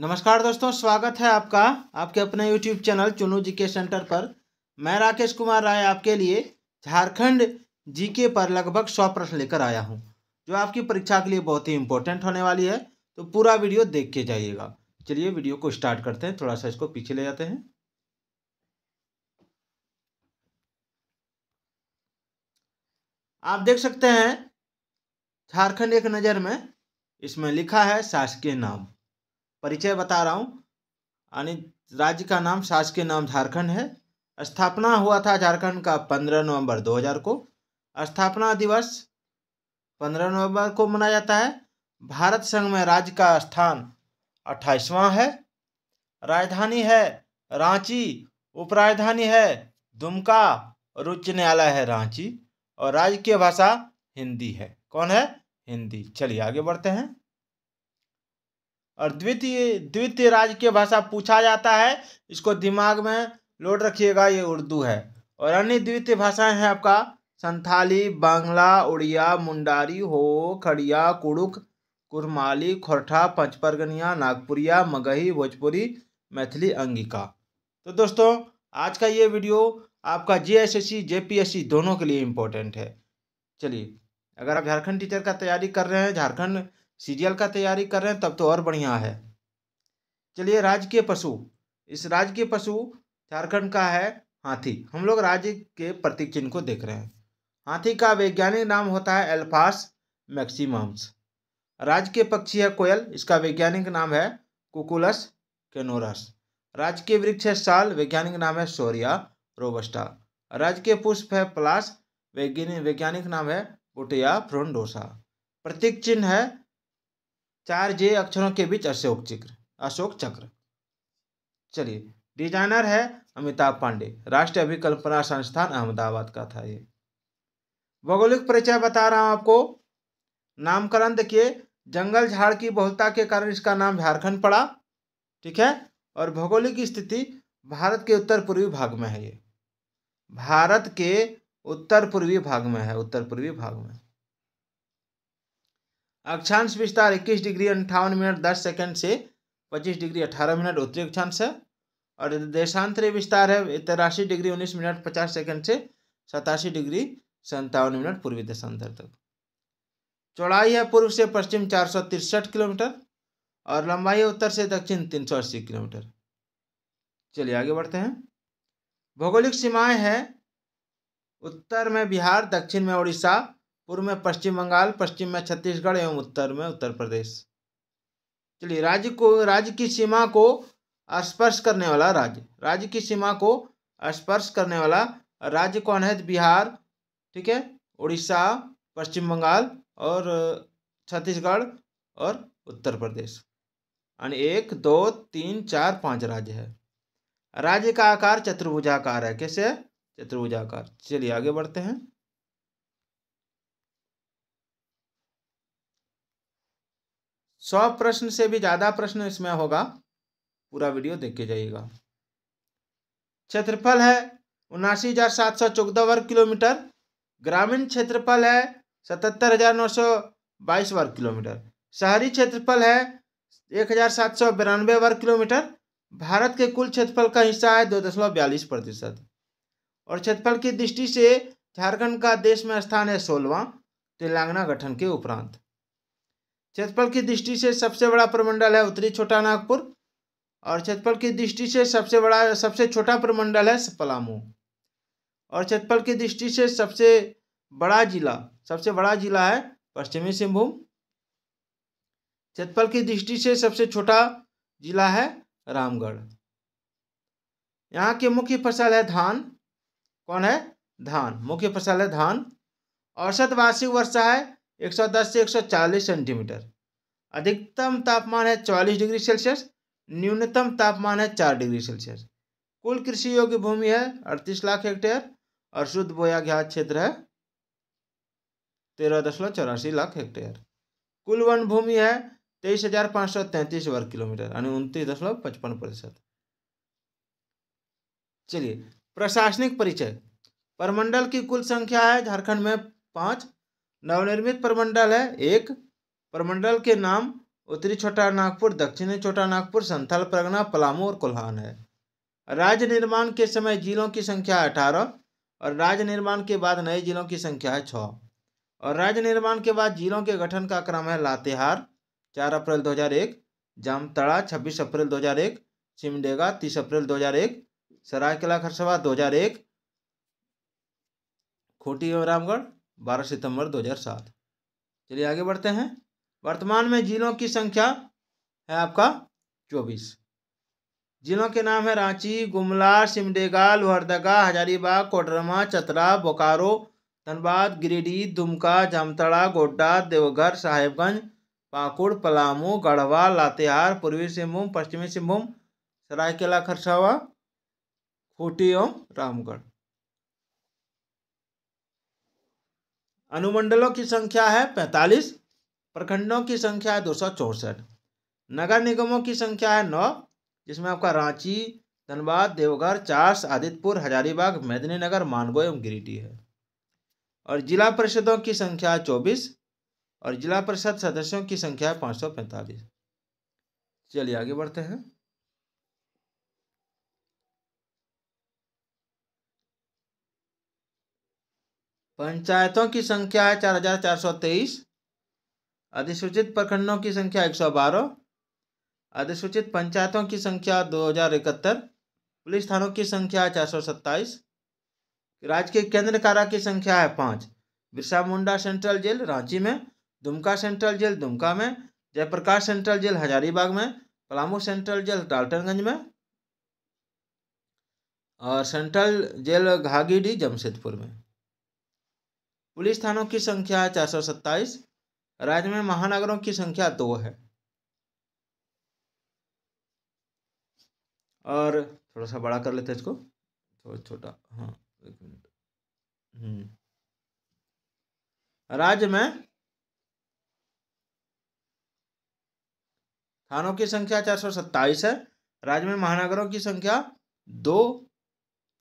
नमस्कार दोस्तों स्वागत है आपका आपके अपने YouTube channel Chunnu GK centre पर मैं राकेश कुमार राय आपके लिए झारखंड जीके पर लगभग सौ प्रश्न लेकर आया हूं जो आपकी परीक्षा के लिए बहुत ही इंपॉर्टेंट होने वाली है तो पूरा वीडियो देख के जाइएगा चलिए वीडियो को स्टार्ट करते हैं थोड़ा सा इसको पीछे ले जाते हैं आप देख सकते हैं झारखंड एक नज़र में इसमें लिखा है शासकीय नाम परिचय बता रहा हूँ यानी राज्य का नाम शासकीय नाम झारखंड है स्थापना हुआ था झारखंड का पंद्रह नवंबर 2000 को स्थापना दिवस पंद्रह नवंबर को मनाया जाता है भारत संघ में राज्य का स्थान अट्ठाईसवां है राजधानी है रांची उपराजधानी है दुमका और उच्च न्यायालय है रांची और राज्य की भाषा हिंदी है कौन है हिंदी चलिए आगे बढ़ते हैं और द्वितीय द्वितीय राज्य की भाषा पूछा जाता है इसको दिमाग में लोड रखिएगा ये उर्दू है और अन्य द्वितीय भाषाएं हैं आपका संथाली बांग्ला उड़िया मुंडारी हो खड़िया कुड़ुक कुरमाली खोरठा पंचपरगनिया नागपुरिया मगही भोजपुरी मैथिली अंगिका तो दोस्तों आज का ये वीडियो आपका J S S C J P S C दोनों के लिए इम्पोर्टेंट है चलिए अगर आप झारखंड टीचर का तैयारी कर रहे हैं झारखंड सीरियल का तैयारी कर रहे हैं तब तो और बढ़िया है चलिए राजकीय पशु इस राजकीय पशु झारखंड का है हाथी हम लोग राज्य के प्रतीक चिन्ह को देख रहे हैं हाथी का वैज्ञानिक नाम होता है एल्फास मैक्सिमम्स राजकीय पक्षी है कोयल इसका वैज्ञानिक नाम है कुकुलस कैनोरस राजकीय वृक्ष है साल वैज्ञानिक नाम है सोरिया रोबस्टा राजकीय पुष्प है प्लास वैज्ञानिक नाम है बुटिया फ्रोंडोसा प्रतीक चिन्ह है चार जे अक्षरों के बीच अशोक चक्र अशोक चक्र चलिए डिजाइनर है अमिताभ पांडे राष्ट्रीय अभिकल्पना संस्थान अहमदाबाद का था ये भौगोलिक परिचय बता रहा हूँ आपको नामकरण देखिए जंगल झाड़ की बहुलता के कारण इसका नाम झारखंड पड़ा ठीक है और भौगोलिक स्थिति भारत के उत्तर पूर्वी भाग में है ये भारत के उत्तर पूर्वी भाग में है उत्तर पूर्वी भाग में अक्षांश विस्तार इक्कीस डिग्री अंठावन मिनट दस सेकंड से पच्चीस डिग्री अठारह मिनट उत्तरी अक्षांश है और देशांतरीय विस्तार है तिरासी डिग्री उन्नीस मिनट पचास सेकंड से सतासी डिग्री सन्तावन मिनट पूर्वी देशांतर तक चौड़ाई है पूर्व से पश्चिम चार सौ तिरसठ किलोमीटर और लंबाई है उत्तर से दक्षिण तीन सौ अस्सी किलोमीटर चलिए आगे बढ़ते हैं भौगोलिक सीमाएं हैं उत्तर में बिहार दक्षिण में उड़ीसा पूर्व में पश्चिम बंगाल पश्चिम में छत्तीसगढ़ एवं उत्तर में उत्तर प्रदेश चलिए राज्य को राज्य की सीमा को स्पर्श करने वाला राज्य राज्य की सीमा को स्पर्श करने वाला राज्य कौन है बिहार ठीक है उड़ीसा पश्चिम बंगाल और छत्तीसगढ़ और उत्तर प्रदेश यानी एक दो तीन चार पाँच राज्य है राज्य का आकार चतुर्भुजाकार है कैसे चतुर्भुजाकार चलिए आगे बढ़ते हैं सौ प्रश्न से भी ज़्यादा प्रश्न इसमें होगा पूरा वीडियो देख के जाइएगा क्षेत्रफल है उनासी हजार सात सौ चौदह वर्ग किलोमीटर ग्रामीण क्षेत्रफल है सतहत्तर हजार नौ सौ बाईस वर्ग किलोमीटर शहरी क्षेत्रफल है एक हजार सात सौ बिरानवे वर्ग किलोमीटर भारत के कुल क्षेत्रफल का हिस्सा है दो दशमलव बयालीस प्रतिशत और क्षेत्रफल की दृष्टि से झारखंड का देश में स्थान है सोलवा तेलंगाना गठन के उपरांत क्षेत्रफल की दृष्टि से सबसे बड़ा प्रमंडल है उत्तरी छोटा नागपुर और क्षेत्रफल की दृष्टि से सबसे बड़ा सबसे छोटा प्रमंडल है पलामू और क्षेत्रफल की दृष्टि से सबसे बड़ा जिला सबसे बड़ा जिला है पश्चिमी सिंहभूम क्षेत्रफल की दृष्टि से सबसे छोटा जिला है रामगढ़ यहाँ की मुख्य फसल है धान कौन है धान मुख्य फसल है धान औसत वार्षिक वर्षा है 110 से 140 सेंटीमीटर अधिकतम तापमान है 44 डिग्री सेल्सियस न्यूनतम तापमान है 4 डिग्री सेल्सियस कुल कृषि योग्य भूमि है अड़तीस लाख हेक्टेयर और शुद्ध बोया गया क्षेत्र है तेरह दशमलव चौरासी लाख हेक्टेयर कुल वन भूमि है तेईस हजार पाँच सौ तैंतीस वर्ग किलोमीटर यानी उनतीस दशमलव पचपन प्रतिशत चलिए प्रशासनिक परिचय परमंडल की कुल संख्या है झारखंड में पाँच नवनिर्मित प्रमंडल है एक प्रमंडल के नाम उत्तरी छोटा नागपुर दक्षिणी छोटा नागपुर संथल प्रगना पलामू और कोल्हान है राज्य निर्माण के समय जिलों की संख्या अठारह और राज्य निर्माण के बाद नए जिलों की संख्या है छः और राज्य निर्माण के बाद जिलों के गठन का क्रम है लातेहार चार अप्रैल एक जामतड़ा छब्बीस अप्रैल एक सिमडेगा तीस अप्रैल एक सरायकला खरसवा दो खूटी खूंटी रामगढ़ बारह सितंबर 2007 चलिए आगे बढ़ते हैं वर्तमान में जिलों की संख्या है आपका चौबीस जिलों के नाम है रांची गुमला सिमडेगा लोहरदगा हजारीबाग कोडरमा चतरा बोकारो धनबाद गिरिडीह दुमका जामताड़ा गोड्डा देवघर साहेबगंज पाकुड़ पलामू गढ़वा लातेहार पूर्वी सिंहभूम पश्चिमी सिंहभूम सरायकेला खरसावा खूटी एवं रामगढ़ अनुमंडलों की संख्या है पैंतालीस प्रखंडों की संख्या है दो सौ चौसठ नगर निगमों की संख्या है नौ जिसमें आपका रांची धनबाद देवघर चास आदितपुर हजारीबाग मेदनी नगर मानगो एवं गिरिडीह है और जिला परिषदों की संख्या चौबीस और जिला परिषद सदस्यों की संख्या है पाँच सौ पैंतालीस चलिए आगे बढ़ते हैं पंचायतों की संख्या है चार हजार चार सौ तेईस अधिसूचित प्रखंडों की संख्या एक सौ बारह अधिसूचित पंचायतों की संख्या दो हजार इकहत्तर पुलिस थानों की संख्या चार सौ सत्ताईस राज्य के केंद्र कारा की संख्या है पाँच बिरसा मुंडा सेंट्रल जेल रांची में दुमका सेंट्रल जेल दुमका में जयप्रकाश सेंट्रल जेल हजारीबाग में पलामू सेंट्रल जेल डाल्टनगंज में और सेंट्रल जेल घागीडी जमशेदपुर में पुलिस थानों की संख्या है चार सौ सत्ताईस राज्य में महानगरों की संख्या दो है और थोड़ा सा बड़ा कर लेते हैं इसको थोड़ा छोटा हाँ एक मिनट हम्म। राज्य में थानों की संख्या चार सौ सत्ताईस है राज्य में महानगरों की संख्या दो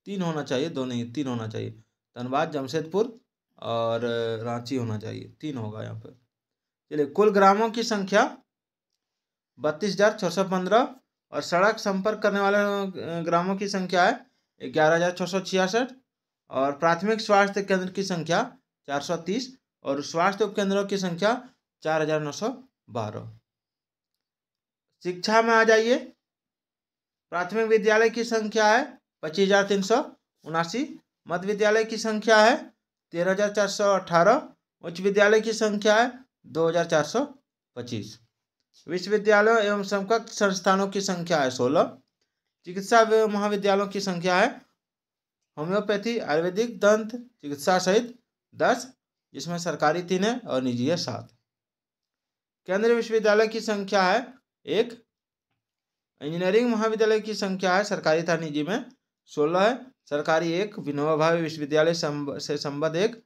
तीन होना चाहिए दो नहीं तीन होना चाहिए धनबाद जमशेदपुर और रांची होना चाहिए तीन होगा यहाँ पर चलिए कुल ग्रामों की संख्या बत्तीस हज़ार छः सौ पंद्रह और सड़क संपर्क करने वाले ग्रामों की संख्या है ग्यारह हज़ार छः सौ छियासठ और प्राथमिक स्वास्थ्य केंद्र की संख्या चार सौ तीस और स्वास्थ्य उपकेंद्रों की संख्या चार हजार नौ सौ बारह शिक्षा में आ जाइए प्राथमिक विद्यालय की संख्या है पच्चीस हजार तीन सौ उनासी मध्य विद्यालय की संख्या है तेरह हजार अठारह उच्च विद्यालय की संख्या है दो हजार चार सौ पच्चीस विश्वविद्यालयों एवं समकक्ष संस्थानों की संख्या है सोलह चिकित्सा महाविद्यालयों की संख्या है होम्योपैथी आयुर्वेदिक दंत चिकित्सा सहित दस जिसमें सरकारी तीन है और निजी है सात केंद्रीय विश्वविद्यालय की संख्या है एक इंजीनियरिंग महाविद्यालय की संख्या है सरकारी तथा निजी में सोलह है सरकारी एक भावे विश्वविद्यालय से संबद्ध एक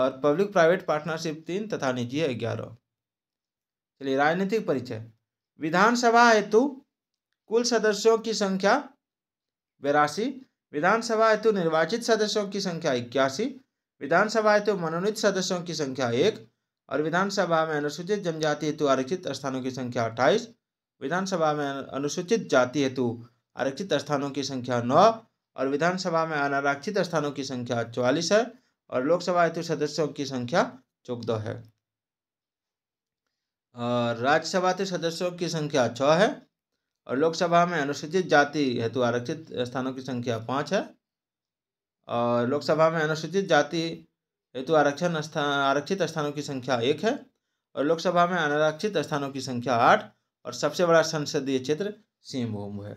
और पब्लिक प्राइवेट पार्टनरशिप तीन तथा निजी है ग्यारह चलिए राजनीतिक परिचय विधानसभा हेतु कुल सदस्यों की संख्या बेरासी विधानसभा हेतु निर्वाचित सदस्यों की संख्या इक्यासी विधानसभा हेतु मनोनीत सदस्यों की संख्या एक और विधानसभा में अनुसूचित जनजाति हेतु आरक्षित स्थानों की संख्या अट्ठाईस विधानसभा में अनुसूचित जाति हेतु आरक्षित स्थानों की संख्या नौ और विधानसभा में अनारक्षित स्थानों की संख्या चौवालीस है और लोकसभा हेतु सदस्यों की संख्या चौदह है और राज्यसभा हेतु सदस्यों की संख्या छः है और लोकसभा में अनुसूचित जाति हेतु आरक्षित स्थानों की संख्या पाँच है और लोकसभा में अनुसूचित जाति हेतु आरक्षण स्थान आरक्षित स्थानों की संख्या एक है और लोकसभा में अनारक्षित स्थानों की संख्या आठ और सबसे बड़ा संसदीय क्षेत्र सिंहभूम है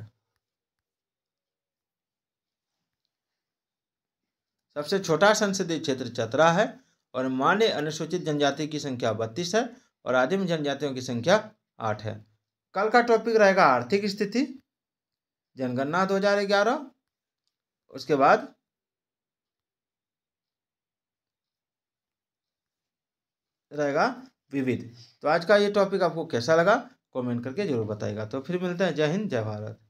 सबसे छोटा संसदीय क्षेत्र चतरा है और मान्य अनुसूचित जनजाति की संख्या बत्तीस है और आदिम जनजातियों की संख्या आठ है कल का टॉपिक रहेगा आर्थिक स्थिति जनगणना 2011 उसके बाद रहेगा विविध तो आज का ये टॉपिक आपको कैसा लगा कमेंट करके जरूर बताएगा तो फिर मिलते हैं जय हिंद जय भारत